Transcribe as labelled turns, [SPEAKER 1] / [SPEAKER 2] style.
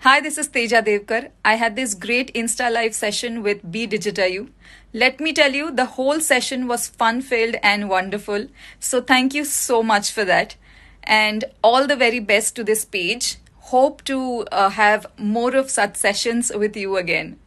[SPEAKER 1] Hi, this is Teja Devkar. I had this great Insta Live session with B Digitayu. Let me tell you, the whole session was fun filled and wonderful. So, thank you so much for that. And all the very best to this page. Hope to uh, have more of such sessions with you again.